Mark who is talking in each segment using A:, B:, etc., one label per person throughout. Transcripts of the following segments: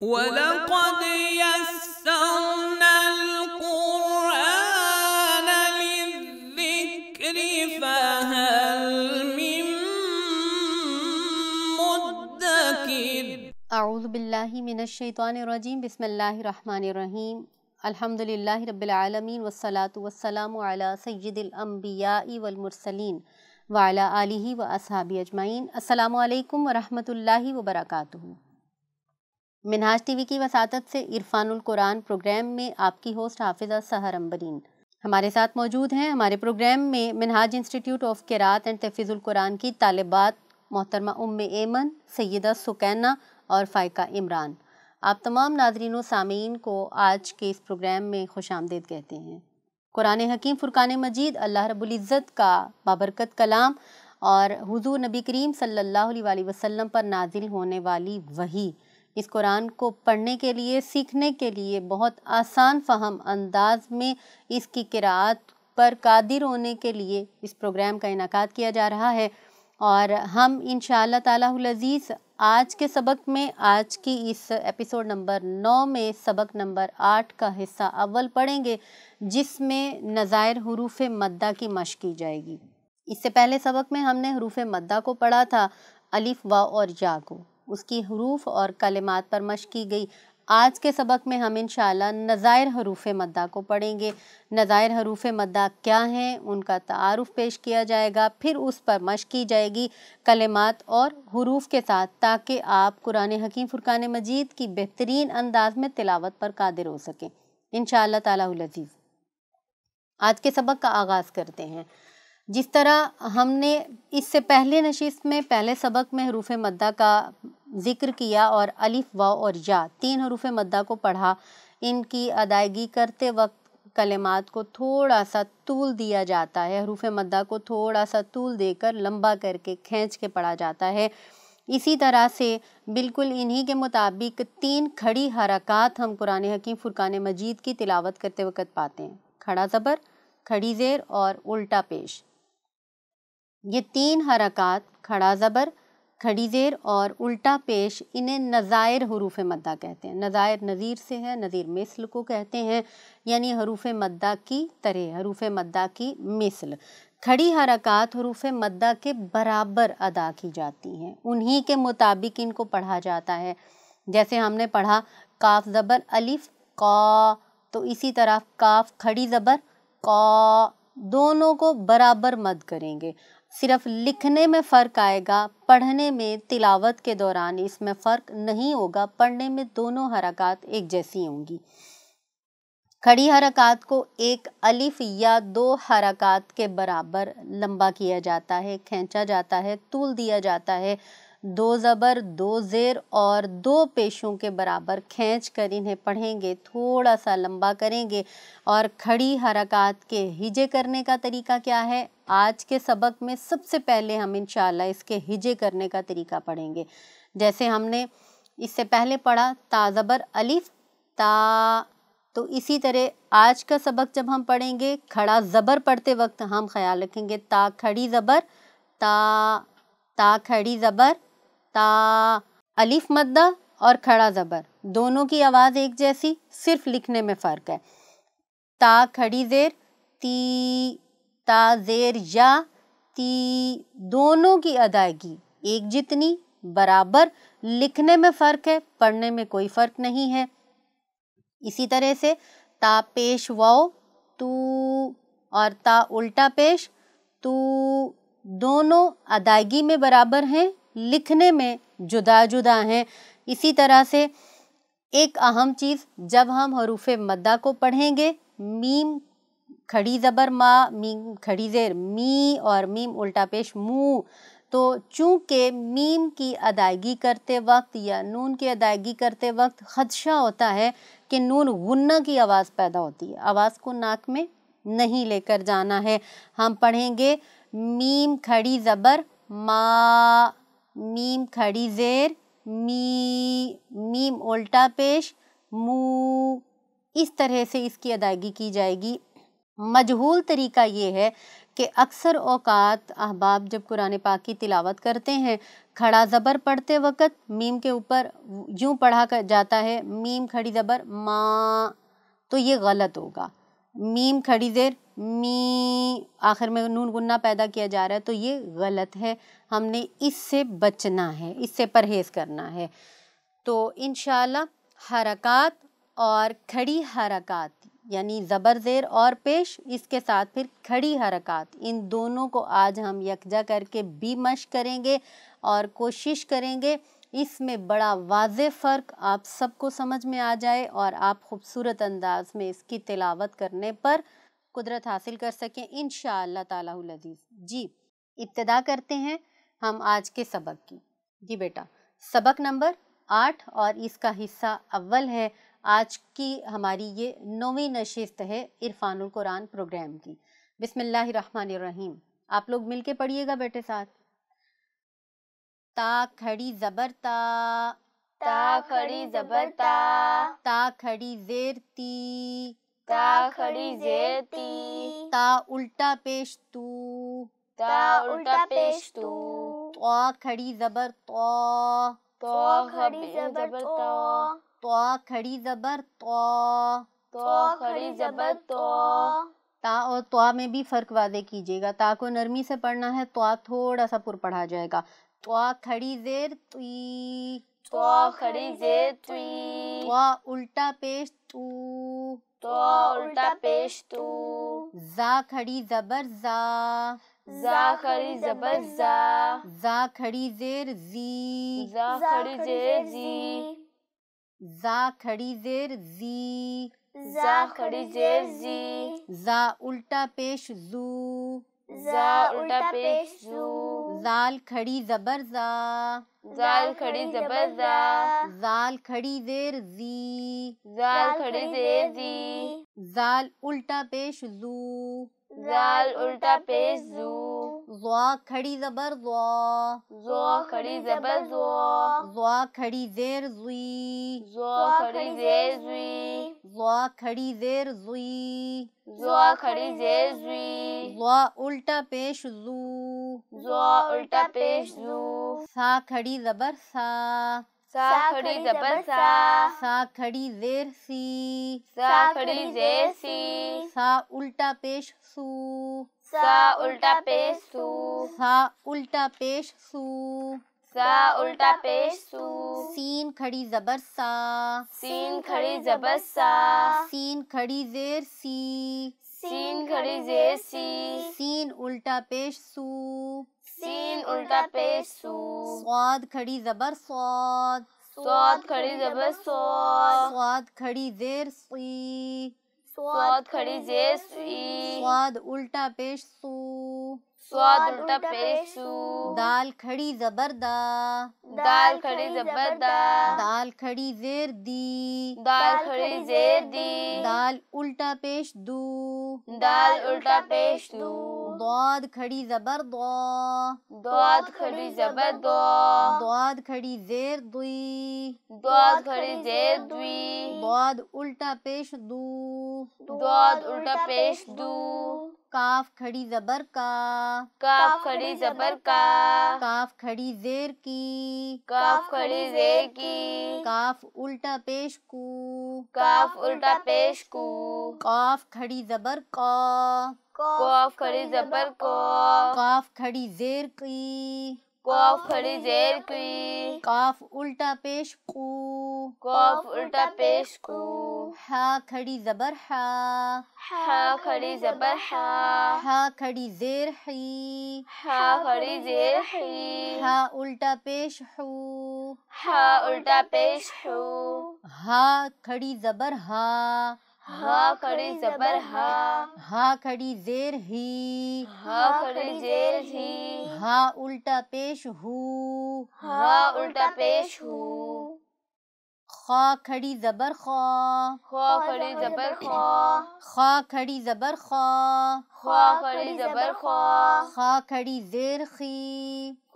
A: ولقد يسرنا القرآن للذكر فهل من مدكر
B: أعوذ بالله من الشيطان الرجيم بسم الله الرحمن الرحيم الحمد لله رب العالمين والصلاة والسلام على سيد الأنبياء والمرسلين وعلى آله وأصحابه أجمعين السلام عليكم ورحمة الله وبركاته मिनहाज टीवी की वसात से इरफानुल कुरान प्रोग्राम में आपकी होस्ट हाफिजा सहर अम्बरीन हमारे साथ मौजूद हैं हमारे प्रोग्राम में Minhaj Institute of Qirat and Tahfeezul Quran की तालिबात मोहतरमा उम एमन सैदा सुकैना और फ़ायका इमरान आप तमाम नाजरीन सामीन को आज के इस प्रोग्राम में खुश आमदेद कहते हैं कुरान हकीम फ़ुरकान मजीद अल्लाह रबुल्ज़त का बाबरकत कलाम और हुजूर नबी करीम सल्लल्लाहु अलैहि वसल्लम पर नाजिल होने वाली वही इस कुरान को पढ़ने के लिए सीखने के लिए बहुत आसान फहम अंदाज में इसकी किरात पर कादिर होने के लिए इस प्रोग्राम का इनका किया जा रहा है और हम इन शज़ीज़ आज के सबक में आज की इस एपिसोड नंबर नौ में सबक नंबर आठ का हिस्सा अव्वल पढ़ेंगे जिसमें नज़ायर हरूफ मद्दा की मश की जाएगी इससे पहले सबक में हमने हरूफ मद्दा को पढ़ा था अलिफ वा और या को उसकी हरूफ और कलिमात पर मश की गई आज के सबक में हम इन नज़ायर हरूफ मद्दा को पढ़ेंगे नज़ायर हरूफ मद्दा क्या हैं उनका तारफ़ पेश किया जाएगा फिर उस पर मश की जाएगी कलमात और हरूफ के साथ ताकि आप कुरान हकीम फ़ुरकान मजीद की बेहतरीन अंदाज में तिलावत पर कादिर हो सकें इन ताला अज़ीज़ आज के सबक का आगाज़ करते हैं जिस तरह हमने इससे पहले नशिस्त में पहले सबक में हरूफ मद्दा का जिक्र किया और अलिफ व और या तीन हरूफ मद्दा को पढ़ा इनकी अदायगी करते वक्त कलमात को थोड़ा सा तूल दिया जाता है हरूफ मद्दा को थोड़ा सा तूल देकर लंबा करके खींच के पढ़ा जाता है इसी तरह से बिल्कुल इन्हीं के मुताबिक तीन खड़ी हरकत हम कुरान हकीम फ़ुरकान मजीद की तिलावत करते वक्त पाते हैं खड़ा ज़बर खड़ी ज़ेर और उल्टा पेश ये तीन हरकत खड़ा ज़बर खड़ी ज़ेर और उल्टा पेश इन्हें नज़ायर हरूफ मद्दा कहते हैं नज़ायर नज़ीर से है नज़ीर मिसल को कहते हैं यानी हरूफ मद्दा की तरह हरूफ मद्दा की मिसल खड़ी हरकत हरूफ मद्दा के बराबर अदा की जाती हैं उन्हीं के मुताबिक इनको पढ़ा जाता है जैसे हमने पढ़ा काफ ज़बर अलिफ का तो इसी तरह काफ खड़ी ज़बर का दोनों को बराबर मद करेंगे सिर्फ लिखने में फ़र्क आएगा पढ़ने में तिलावत के दौरान इसमें फ़र्क नहीं होगा पढ़ने में दोनों हरकत एक जैसी होंगी खड़ी हरकत को एक अलिफ या दो हरकत के बराबर लंबा किया जाता है खींचा जाता है तूल दिया जाता है दो ज़बर दो ज़ेर और दो पेशों के बराबर खींच कर इन्हें पढ़ेंगे थोड़ा सा लंबा करेंगे और खड़ी हरकत के हिजे करने का तरीका क्या है आज के सबक में सबसे पहले हम इन इसके हिजे करने का तरीका पढ़ेंगे जैसे हमने इससे पहले पढ़ा ताज़बर अलिफ ता तो इसी तरह आज का सबक जब हम पढ़ेंगे खड़ा ज़बर पढ़ते वक्त हम ख्याल रखेंगे ता खड़ी ज़बर ता ता खड़ी ज़बर ता अलिफ मद्दा और खड़ा ज़बर दोनों की आवाज़ एक जैसी सिर्फ लिखने में फ़र्क है ता खड़ी ज़ेर ती ता ज़ेर या ती दोनों की अदायगी एक जितनी बराबर लिखने में फ़र्क है पढ़ने में कोई फ़र्क नहीं है इसी तरह से ता पेश वाओ तू और ता उल्टा पेश तू दोनों अदायगी में बराबर हैं लिखने में जुदा जुदा हैं इसी तरह से एक अहम चीज़ जब हम हरूफ मद्दा को पढ़ेंगे मीम खड़ी ज़बर माँ मीम खड़ी ज़ेर मी और मीम उल्टा पेश मुँह तो चूँकि मीम की अदायगी करते वक्त या नून की अदायगी करते वक्त खदशा होता है कि नून गुन्ना की आवाज़ पैदा होती है आवाज़ को नाक में नहीं लेकर जाना है हम पढ़ेंगे मीम खड़ी ज़बर मा मीम खड़ी ज़ेर मी मीम उल्टा पेश मू इस तरह से इसकी अदायगी की जाएगी मजहूल तरीका ये है कि अक्सर अवकात अहबाब जब कुरान पाक की तिलावत करते हैं खड़ा ज़बर पढ़ते वक़्त मीम के ऊपर यूँ पढ़ा कर जाता है मीम खड़ी ज़बर माँ तो ये गलत होगा मीम खड़ी देर मी आखिर में नून गुन्ना पैदा किया जा रहा है तो ये गलत है हमने इससे बचना है इससे परहेज़ करना है तो इन हरकत और खड़ी हरकत यानी ज़बर ज़ेर और पेश इसके साथ फिर खड़ी हरकत इन दोनों को आज हम यकजा करके भी मश करेंगे और कोशिश करेंगे इसमें बड़ा वाज फ़र्क आप सबको समझ में आ जाए और आप खूबसूरत अंदाज में इसकी तिलावत करने पर कुदरत हासिल कर सकें इन शजीज़ जी इब्तदा करते हैं हम आज के सबक की जी बेटा सबक नंबर आठ और इसका हिस्सा अव्वल है आज की हमारी ये नौवीं नशिस्त है इरफानुल कुरान प्रोग्राम की बिसमिल्लर आप लोग मिलके पढ़िएगा बेटे साथ ता खड़ी जबर ता
A: ता खड़ी जबर ता
B: ता खड़ी जेर ती ता खड़ी जेर ती ता उल्टा पेश तू ता उल्टा पेश तू तो खड़ी जबर तो तो खड़ी जबर तो तो खड़ी जबर तो तो खड़ी जबर तो ता और त्वा में भी फ़र्क वादे कीजिएगा ता को नरमी से पढ़ना है त्वा थोड़ा सा पुर पढ़ा जाएगा त्वा खड़ी जेर तुई
A: त्वा खड़ी जेर तुई
B: त्वा उल्टा पेश तू
A: त्वा उल्टा
B: पेश तू जा खड़ी जबर जा जा खड़ी जबर जा जा खड़ी जेर जी जा खड़ी जेर जी जा खड़ी जेर जी
A: जा खड़ी जेर जी
B: जा उल्टा पेश जू उल्टा पेश जू जाल खड़ी जबर जा जाल खड़ी जबर जा जाल खड़ी देर जी जाल खड़ी देर जी जाल उल्टा पेश जू जाल उल्टा पेश जू ज़ा खड़ी ज़बर ज़ा
A: ज़ा खड़ी ज़बर ज़ा
B: ज़ा खड़ी ज़ेर ज़ुई ज़ा खड़ी ज़ेर
A: ज़ुई
B: ज़ा खड़ी ज़ेर ज़ुई ज़ा खड़ी ज़ेर ज़ुई ज़ा उल्टा पेश ज़ू
A: ज़ा उल्टा पेश
B: ज़ू सा खड़ी ज़बर सा सा खड़ी जबर सा सा खड़ी जेर सी सा खड़ी जेर सी सा उल्टा पेश सू सा उल्टा पेश सू सा उल्टा पेश सू
A: सा उल्टा पेश सीन
B: खड़ी जबर सा सीन खड़ी जबर सा सीन खड़ी जेर सी सीन खड़ी जेर सी सीन उल्टा पेश सू
A: सीन उल्टा पेश सू
B: स्वाद खड़ी जबर स्वाद स्वाद खड़ी जबर स्वाद स्वाद खड़ी जेर सी
A: स्वाद खड़ी जे स्वाद
B: उल्टा पेश सू स्वाद उल्टा पेशू दाल खड़ी जबरदा दाल खड़ी जबरदा दाल खड़ी जेर दी दाल खड़ी जेर दी दाल उल्टा पेश दू दाल उल्टा पेश दू द्वाद खड़ी जबर दो द्वाद खड़ी जबर दो द्वाद खड़ी जेर दुई द्वाद खड़ी जेर दुई द्वाद उल्टा पेश दू द्वाद उल्टा पेश दू काफ खड़ी जबर का काफ खड़ी जबर का काफ खड़ी जेर की काफ खड़ी जेर की काफ उल्टा पेश को काफ उल्टा पेश को काफ खड़ी जबर का काफ खड़ी जबर को काफ खड़ी जेर की कॉफ खड़ी जेर की कॉफ उल्टा पेश कू कॉफ उल्टा पेश कू हा खड़ी जबर हा हा खड़ी जबर हा हा खड़ी जेर ही हा खड़ी जेर ही हा उल्टा पेश हो हा उल्टा पेश हो हा खड़ी जबर हा हा खड़ी जबर हा हा खड़ी जेर ही हा खड़ी जेर ही हा उल्टा पेश हु हा उल्टा पेश हू खा खड़ी जबर खा खा खड़ी जबर खा खा खड़ी जबर खा खा खड़ी जबर खा खा खड़ी जेर खी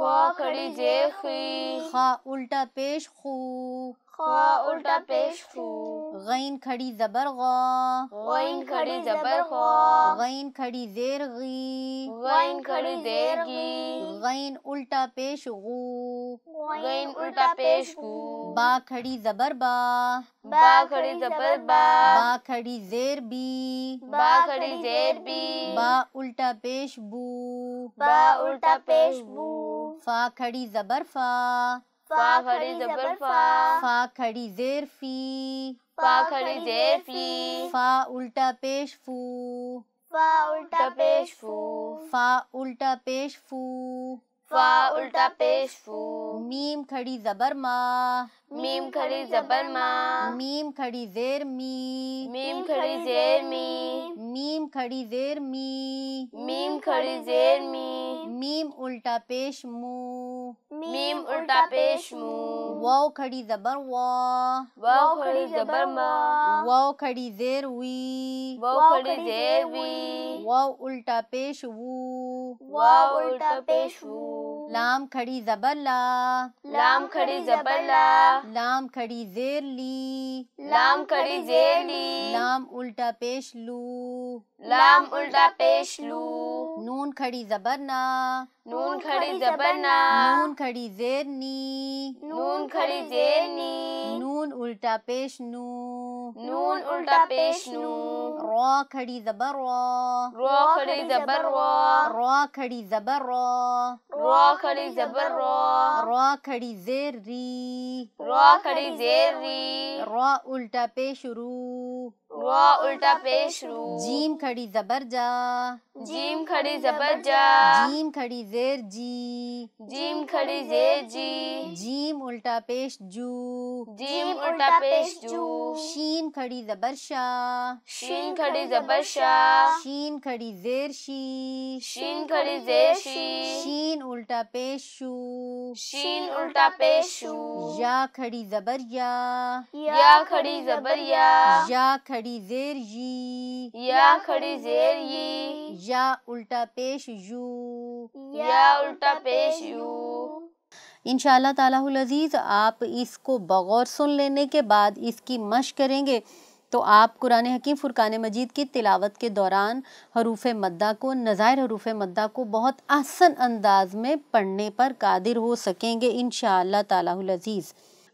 B: खा खड़ी जेर खी खा उल्टा पेश खू उल्टा पेश खू खड़ी जबर गौ गैन खड़ी जबर गौ खड़ी जेर गी गैन खड़ी जेर गी गैन उल्टा पेश गू गैन उल्टा पेश गू बा खड़ी जबर बा बा खड़ी जबर बा बा खड़ी जेर बी बा खड़ी जेर बी बा उल्टा पेश बू बा उल्टा पेश बू फा खड़ी जबर फा फा खड़ी जबर फा फा खड़ी जेर फी फा खड़ी जेर फी फा उल्टा पेश फू फा उल्टा पेश फू फा उल्टा पेश फू फा उल्टा पेश फू मीम खड़ी जबर मा मीम खड़ी जबर मा मीम खड़ी जेर मी
A: मीम खड़ी जेर मी
B: मीम खड़ी जेर मी मीम खड़ी जेर मी मीम उल्टा पेश मू
A: میم الٹا پیش
B: مو واو کھڑی زبر وا واو کھڑی زبر ما واو کھڑی زیر وی واو کھڑی زیر وی واو الٹا پیش وو واو الٹا پیش
A: وو
B: لام کھڑی زبر لا لام کھڑی زبر لا لام کھڑی زیر لی لام کھڑی زیر لی لام الٹا پیش لو
A: लाम उल्टा
B: पेश लू नून खड़ी जबरना नून खड़ी जबरना नून खड़ी जेरनी नून खड़ी जेरनी नून उल्टा पेश नू नून उल्टा पेश नू रो खड़ी जबर रो रो खड़ी जबर रो रो खड़ी जबर रो रो खड़ी जबर रो रो खड़ी जेर री
A: रो खड़ी जेर री
B: रो उल्टा पेश रू
A: वो उल्टा पेश रू
B: जीम खड़ी जबर जा जीम खड़ी जबर जा जीम खड़ी जेर जी जीम खड़ी जेर जी जीम उल्टा पेश जू जीम उल्टा पेश जू शीन खड़ी जबर शाह शीन खड़ी जबर शाह शीन खड़ी जेर शी शीन खड़ी जेर शी शीन उल्टा पेश शू शीन उल्टा पेश शू या खड़ी जबर या या खड़ी जबर या या खड़ी खड़ी जेर जी या खड़ी जेर यी या उल्टा पेश यू या उल्टा पेश यू इन तालाजीज़ आप इसको बगौर सुन लेने के बाद इसकी मश करेंगे तो आप कुरान हकीम फ़ुरकान मजीद की तिलावत के दौरान हरूफ मद्दा को नज़ायर हरूफ मद्दा को बहुत आसन अंदाज में पढ़ने पर कादिर हो सकेंगे इन ताला अजीज़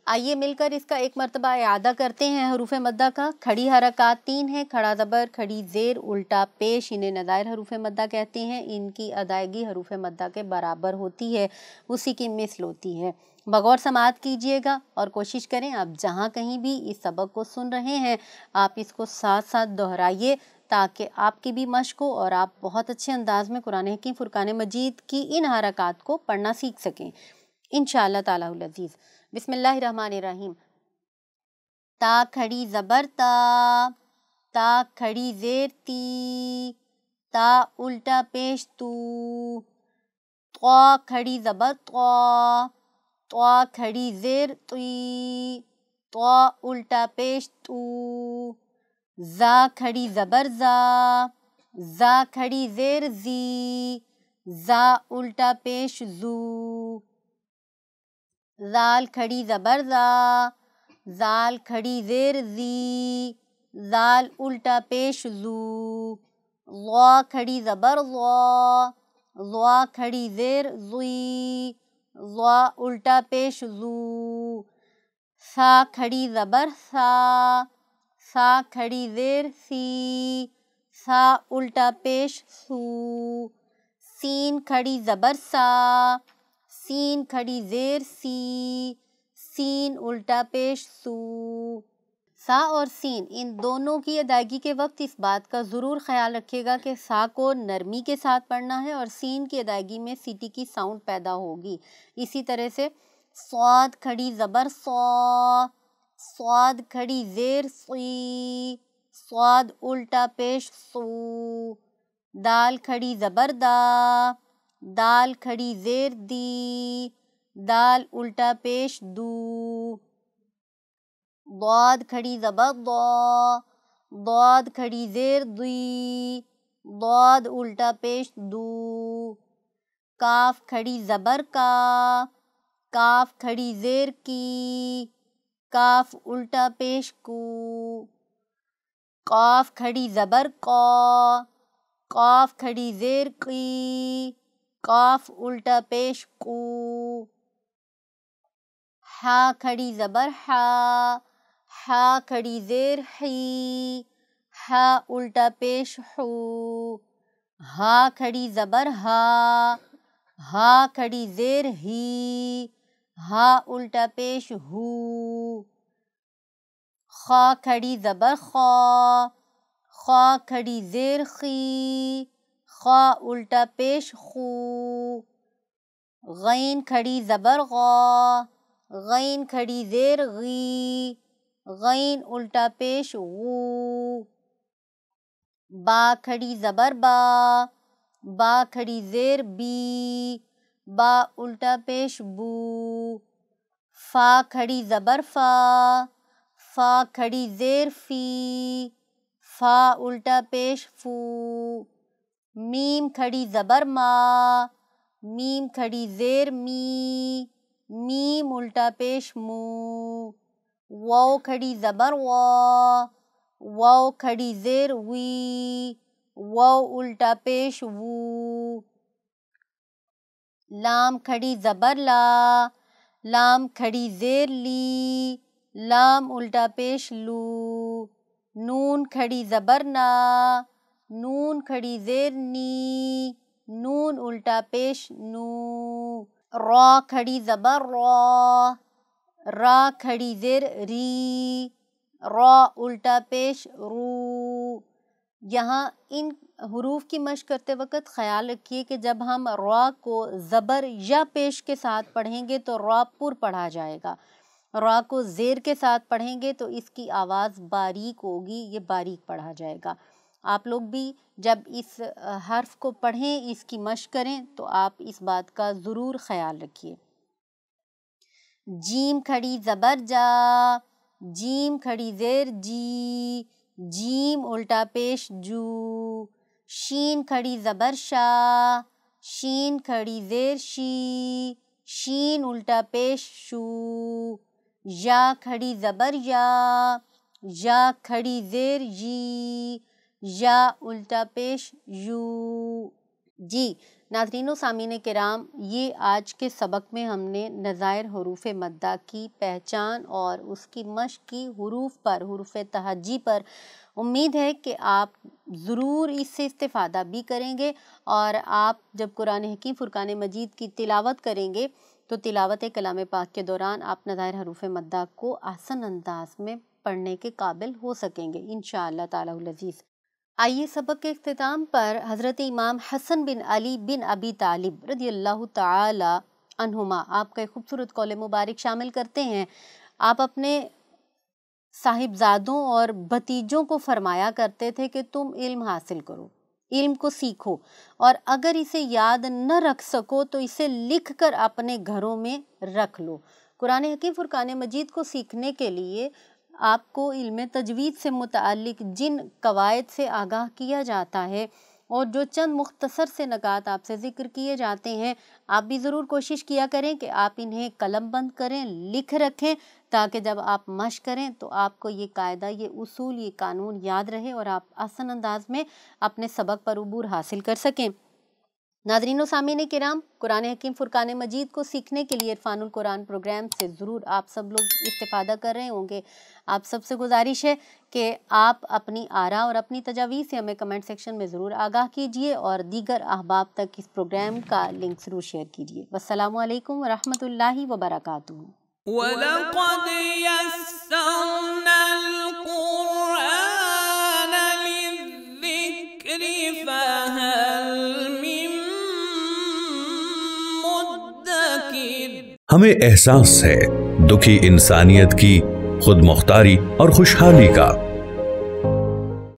B: आइए मिलकर इसका एक मरतबा अदा करते हैं हरूफ मद्दा का खड़ी हरकत तीन है खड़ा ज़बर खड़ी ज़ेर उल्टा पेश इन्हें नदायर हरूफ मद्दा कहते हैं इनकी अदायगी हरूफ मद्दा के बराबर होती है उसी की मिसल होती है बगौर समात कीजिएगा और कोशिश करें आप जहाँ कहीं भी इस सबक को सुन रहे हैं आप इसको साथ साथ दोहराइए ताकि आपकी भी मशक हो और आप बहुत अच्छे अंदाज में कुरान हकीम फ़ुरकान मजीद की इन हरकत को पढ़ना सीख सकें इन शाह तज़ीज़ बिसमीम ता खड़ी ज़बरता ता खड़ी ज़ेरती ता उल्टा पेश तू तो खड़ी ज़बर तो तो खड़ी ज़ेर तुई तो उल्टा पेश तू जा खड़ी ज़बर जा जा खड़ी ज़ेर जी जा उल्टा पेश जू ज़ाल खड़ी ज़बर ज़ा ज़ाल खड़ी ज़ेर ज़ी ज़ाल उल्टा पेश ज़ू ज़ा खड़ी ज़बर ज़ा खड़ी ज़ेर ज़ुई ज़ा उल्टा पेश ज़ू सा खड़ी ज़बर सा सा खड़ी ज़ेर सी सा उल्टा पेश सू सीन खड़ी ज़बर सा सीन खड़ी जेर सी सीन उल्टा पेश सू सा और सीन इन दोनों की अदायगी के वक्त इस बात का ज़रूर ख्याल रखिएगा कि सा को नरमी के साथ पढ़ना है और सीन की अदायगी में सिटी की साउंड पैदा होगी इसी तरह से स्वाद खड़ी ज़बर सौ स्वाद खड़ी जेर सी स्वाद उल्टा पेश सू दाल खड़ी ज़बरदा दाल खड़ी जेर दी दाल उल्टा पेश दू दौद खड़ी जबर दो दौद खड़ी जेर दी दौद उल्टा पेश दू काफ खड़ी जबर का काफ खड़ी जेर की काफ उल्टा पेश को काफ खड़ी जबर का काफ खड़ी जेर की काफ उल्टा पेश कू हा खड़ी ज़बर हा हा खड़ी ज़ेर ही हा उल्टा पेश हु हा खड़ी ज़बर हा हा खड़ी ज़ेर ही हा उल्टा पेश हु खा खड़ी ज़बर खा खा खड़ी ज़ेर खी ख़ा उल्टा पेश खू गैन खड़ी ज़बर गैन खड़ी ज़ेर गी गैन उल्टा पेश वो बा खड़ी ज़बर बा बा खड़ी ज़ेर बी बा उल्टा पेश बू फ़ा खड़ी ज़बर फ़ा फ़ा खड़ी ज़ेर फ़ी फ़ा उल्टा पेश फू मीम खड़ी ज़बर मा मीम खड़ी ज़ेर मी मीम उल्टा पेश मू वाओ खड़ी ज़बर वा वाओ खड़ी ज़ेर वी वाओ उल्टा पेश वू लाम खड़ी ज़बर ला लाम खड़ी ज़ेर ली लाम उल्टा पेश लू नून खड़ी ज़बर ना नून खड़ी जेर नी नून उल्टा पेश नू रॉ खड़ी ज़बर रॉ रा खड़ी जेर री रॉ उल्टा पेश रू यहाँ इन हरूफ की मश करते वक्त ख्याल रखिए कि जब हम रॉ को ज़बर या पेश के साथ पढ़ेंगे तो रॉ पुर पढ़ा जाएगा रॉ को ज़ेर के साथ पढ़ेंगे तो इसकी आवाज़ बारीक होगी ये बारीक पढ़ा जाएगा आप लोग भी जब इस हर्फ को पढ़ें इसकी मश करें तो आप इस बात का ज़रूर ख्याल रखिए जीम खड़ी ज़बर जा जीम खड़ी ज़ेर जी जीम उल्टा पेश जू शीन खड़ी ज़बर शाह शीन खड़ी ज़ेर शी शीन उल्टा पेश शू या खड़ी ज़बर या या खड़ी ज़ेर जी या उल्टा पेश यू जी नाजरीन सामीन कराम ये आज के सबक में हमने नज़ायर हरूफ मद्दा की पहचान और उसकी मश की हरूफ पर हरूफ तहजी पर उम्मीद है कि आप ज़रूर इससे इस्तादा भी करेंगे और आप जब कुरान हकीम फ़ुरकान मजीद की तिलावत करेंगे तो तिलावत कलाम पाक के दौरान आप नज़ायर हरूफ मद्दा को आसन अंदाज में पढ़ने के काबिल हो सकेंगे इन शाह तजीज़ आइए सबक के अख्ताम पर हज़रत इमाम हसन बिन अली बिन अबी तालिब रदी अल्लाह तुमा आपका एक खूबसूरत कौल मुबारक शामिल करते हैं आप अपने साहिबजादों और भतीजों को फरमाया करते थे कि तुम इल्म हासिल करो इल्म को सीखो और अगर इसे याद न रख सको तो इसे लिख कर अपने घरों में रख लो कुरान हकीम फुरकान मजीद को सीखने के लिए आपको इल्म तजवीज़ से मुतक जिन कवायद से आगाह किया जाता है और जो चंद मुख्तसर से नकात आपसे ज़िक्र किए जाते हैं आप भी ज़रूर कोशिश किया करें कि आप इन्हें कलम बंद करें लिख रखें ताकि जब आप मश करें तो आपको ये कायदा ये उसूल ये कानून याद रहे और आप आसन अंदाज में अपने सबक पर अबूर हासिल कर सकें नादरीन सामीन कराम कुरान हकीम फ़ुरकान मजीद को सीखने के लिए इरफानुल कुरान प्रोग्राम से ज़रूर आप सब लोग इस्तादा कर रहे होंगे आप सबसे गुजारिश है कि आप अपनी आरा और अपनी तजावीज़ से हमें कमेंट सेक्शन में ज़रूर आगाह कीजिए और दीगर अहबाब तक इस प्रोग्राम का लिंक ज़रूर शेयर कीजिए वालेकुम वरहमल वबरक
A: हमें एहसास है दुखी इंसानियत की खुद मुख्तारी और खुशहाली
B: का